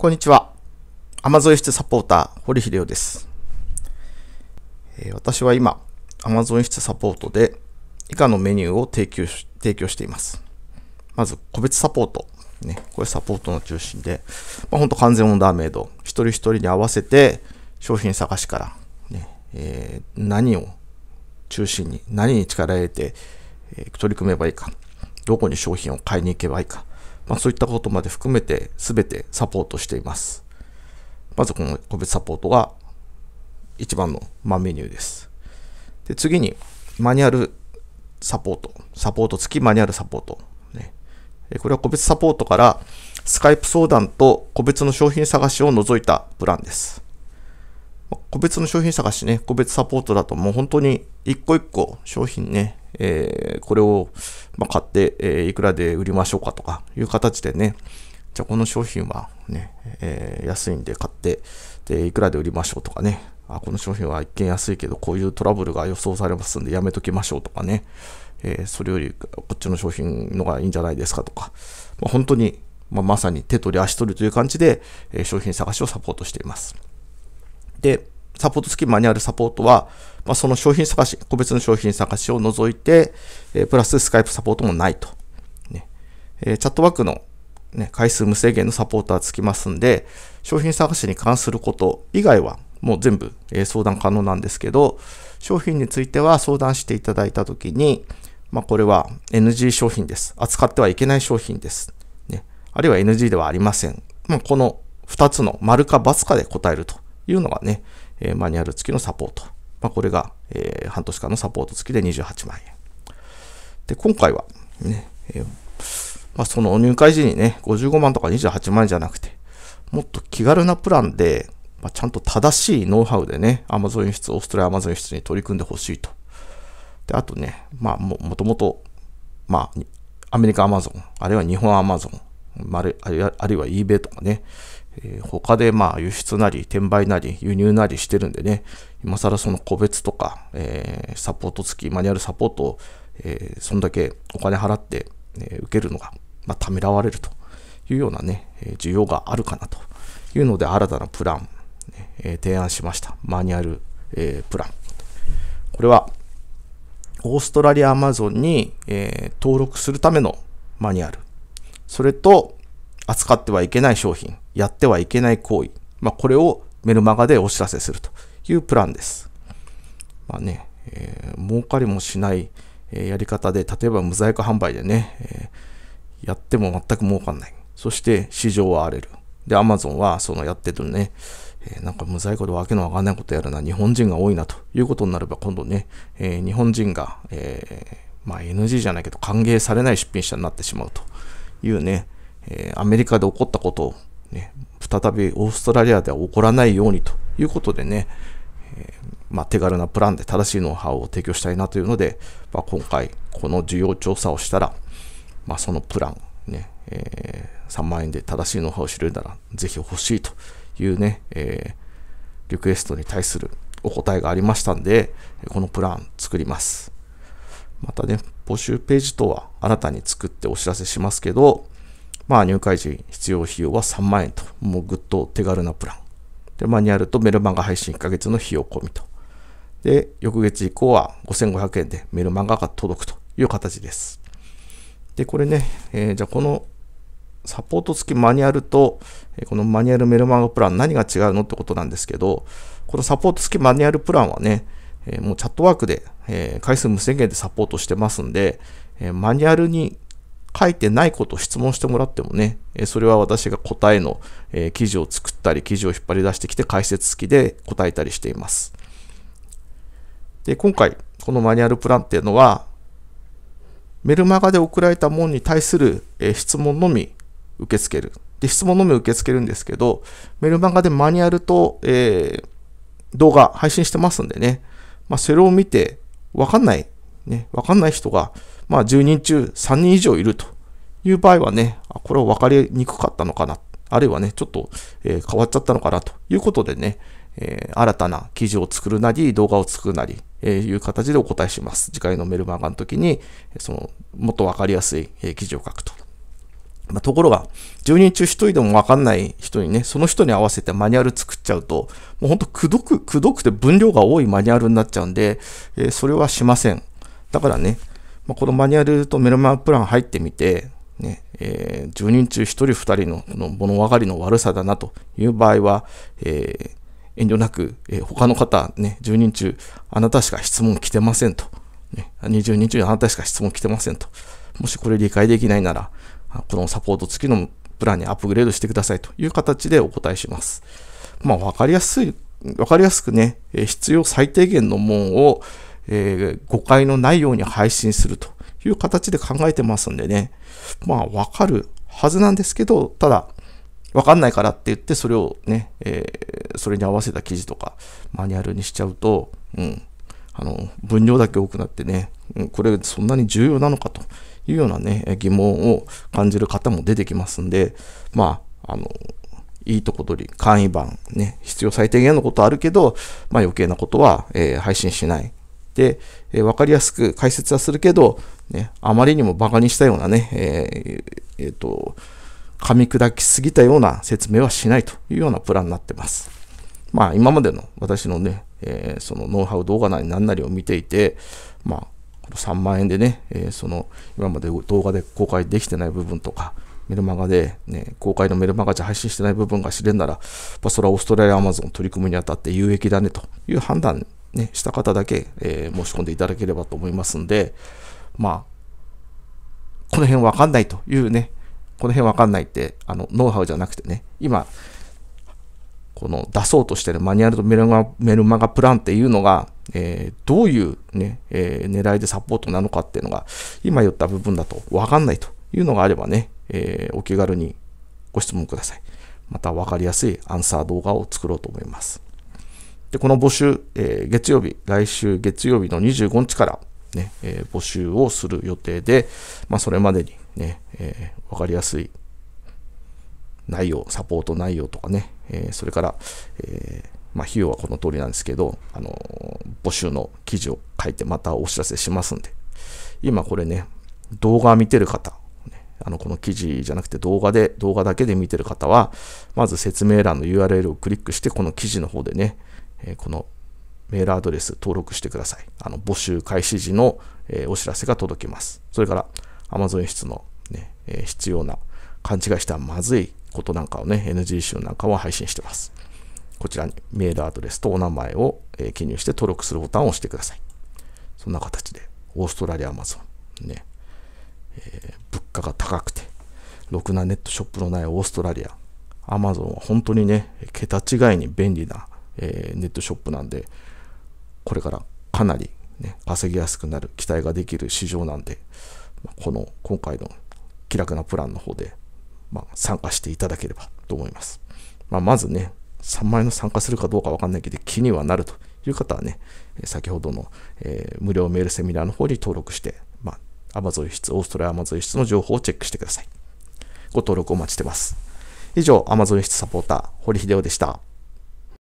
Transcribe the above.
こんにちは。アマゾン室サポーター、堀秀夫です。えー、私は今、マゾイ室サポートで以下のメニューを提供し提供しています。まず、個別サポート。ね、これサポートの中心で、まあ、ほんと完全オンダーメイド。一人一人に合わせて商品探しからね、ねえー、何を中心に、何に力を入れて、えー、取り組めばいいか、どこに商品を買いに行けばいいか、まあ、そういったことまで含めて全てサポートしています。まずこの個別サポートが一番の、まメニューです。で次にマニュアルサポート。サポート付きマニュアルサポート。ね、これは個別サポートからスカイプ相談と個別の商品探しを除いたプランです。個別の商品探しね、個別サポートだともう本当に一個一個商品ね、えー、これを、ま買って、えー、いくらで売りましょうかとかいう形でね、じゃあこの商品はね、えー、安いんで買って、で、いくらで売りましょうとかね、あ、この商品は一見安いけど、こういうトラブルが予想されますんでやめときましょうとかね、えそれよりこっちの商品のがいいんじゃないですかとか、まあ、本当に、まあ、まさに手取り足取りという感じで、え商品探しをサポートしています。で、サポート付きマニにあるサポートは、まあ、その商品探し、個別の商品探しを除いて、えー、プラススカイプサポートもないと。ねえー、チャットワークの、ね、回数無制限のサポートはつきますんで、商品探しに関すること以外はもう全部、えー、相談可能なんですけど、商品については相談していただいたときに、まあ、これは NG 商品です。扱ってはいけない商品です。ね、あるいは NG ではありません。まあ、この2つの丸か×かで答えるというのがね、えマニュアル付きのサポート。まあ、これが、え半年間のサポート付きで28万円。で、今回は、ね、えまあ、その入会時にね、55万とか28万円じゃなくて、もっと気軽なプランで、まあ、ちゃんと正しいノウハウでね、Amazon 出、オーストラリアアマゾン o 輸出に取り組んでほしいと。で、あとね、まあも、もともと、まあ、アメリカ Amazon、あるいは日本アマゾン、あるあるいは eBay とかね、えー、他でまあ輸出なり転売なり輸入なりしてるんでね、今更その個別とか、えー、サポート付き、マニュアルサポートを、えー、そんだけお金払って、え受けるのが、まあ、ためらわれるというようなね、需要があるかなというので、新たなプラン、え提案しました。マニュアル、えプラン。これは、オーストラリアアマゾンに、え登録するためのマニュアル。それと、扱ってはいけない商品、やってはいけない行為、まあ、これをメルマガでお知らせするというプランです。まあね、えー、儲かりもしない、えー、やり方で、例えば無在庫販売でね、えー、やっても全く儲かんない。そして市場は荒れる。で、Amazon はそのやってるね、えなんか無罪庫でわけのわかんないことやるな、日本人が多いなということになれば今度ね、え日本人が、えまあ、NG じゃないけど歓迎されない出品者になってしまうと。いうね、えー、アメリカで起こったことを、ね、再びオーストラリアでは起こらないようにということでね、えー、まあ、手軽なプランで正しいノウハウを提供したいなというので、まあ、今回この需要調査をしたら、まあ、そのプランね、えー、3万円で正しいノウハウを知れるならぜひ欲しいというね、えー、リクエストに対するお答えがありましたんで、このプラン作ります。またね、募集ページ等は新たに作ってお知らせしますけど、まあ入会時必要費用は3万円と、もうぐっと手軽なプラン。で、マニュアルとメルマガ配信1ヶ月の費用込みと。で、翌月以降は5500円でメルマガが届くという形です。で、これね、えー、じゃあこのサポート付きマニュアルと、このマニュアルメルマガプラン何が違うのってことなんですけど、このサポート付きマニュアルプランはね、えもうチャットワークでえー、回数無制限でサポートしてますんで、えー、マニュアルに書いてないことを質問してもらってもね、えー、それは私が答えの、えー、記事を作ったり、記事を引っ張り出してきて解説付きで答えたりしています。で、今回、このマニュアルプランっていうのは、メルマガで送られたものに対する、えー、質問のみ受け付ける。で、質問のみ受け付けるんですけど、メルマガでマニュアルと、えー、動画配信してますんでね、まあ、それを見て、わかんない、ね、わかんない人が、まあ、10人中3人以上いるという場合はね、これは分かりにくかったのかな、あるいはね、ちょっと、えー、変わっちゃったのかなということでね、えー、新たな記事を作るなり、動画を作るなり、えー、いう形でお答えします。次回のメルマガの時に、その、もっと分かりやすい、え記事を書くと。まあ、ところが、10人中1人でもわかんない人にね、その人に合わせてマニュアル作っちゃうと、もうほんとくどく、くどくて分量が多いマニュアルになっちゃうんで、えー、それはしません。だからね、まあ、このマニュアルとメルマンプラン入ってみて、ね、えー、10人中1人2人のの物分かりの悪さだなという場合は、えー、遠慮なく、えー、他の方、ね、10人中あなたしか質問来てませんと、ね、20人中あなたしか質問来てませんと、もしこれ理解できないなら、このサポート付きのプランにアップグレードしてくださいという形でお答えします。まあ、わかりやすい、わかりやすくね、必要最低限のもんを、えー、誤解のないように配信するという形で考えてますんでね、まあ、わかるはずなんですけど、ただ、わかんないからって言って、それをね、えー、それに合わせた記事とか、マニュアルにしちゃうと、うん、あの、分量だけ多くなってね、うん、これそんなに重要なのかというようなね、疑問を感じる方も出てきますんで、まあ、あの、いいとこ取り、簡易版、ね、必要最低限のことあるけど、まあ余計なことは、えー、配信しない。で、えー、分かりやすく解説はするけど、ね、あまりにもバカにしたようなね、えー、えー、と、噛み砕きすぎたような説明はしないというようなプランになってます。まあ今までの私のね、えー、そのノウハウ動画なり何なりを見ていて、まあ3万円でね、えー、その今まで動画で公開できてない部分とか、メルマガで、ね、公開のメルマガじゃ配信してない部分が知れんなら、まそれはオーストラリアアマゾン取り組みにあたって有益だねという判断、ね、した方だけ、えー、申し込んでいただければと思いますんで、まあ、この辺わかんないというね、この辺わかんないって、あの、ノウハウじゃなくてね、今、この出そうとしてるマニュアルとメルマガプランっていうのが、えー、どういう、ねえー、狙いでサポートなのかっていうのが、今言った部分だとわかんないというのがあればね、えー、お気軽にご質問ください。また分かりやすいアンサー動画を作ろうと思います。で、この募集、えー、月曜日、来週月曜日の25日からね、えー、募集をする予定で、まあ、それまでにね、えー、分かりやすい内容、サポート内容とかね、えー、それから、えーまあ、費用はこの通りなんですけど、あの、募集の記事を書いてまたお知らせしますんで、今これね、動画見てる方、あの、この記事じゃなくて動画で、動画だけで見てる方は、まず説明欄の URL をクリックして、この記事の方でね、えこのメールアドレス登録してください。あの、募集開始時の、えお知らせが届きます。それから、Amazon 室のね、え必要な、勘違いしたまずいことなんかをね、NG 集なんかは配信してます。こちらにメールアドレスとお名前を記入して登録するボタンを押してください。そんな形で、オーストラリアアマゾン、ね、えー、物価が高くて、ろくなネットショップのないオーストラリア、アマゾンは本当にね、桁違いに便利な、えー、ネットショップなんで、これからかなり、ね、稼ぎやすくなる、期待ができる市場なんで、この今回の気楽なプランの方で、まあ、参加していただければと思います。まあ、まずね、3万円の参加するかどうかわかんないけど、気にはなるという方はね、先ほどの、えー、無料メールセミナーの方に登録して、まあ、アマゾン室、オーストラリアアマゾン室の情報をチェックしてください。ご登録お待ちしてます。以上、アマゾン室サポーター、堀秀夫でした。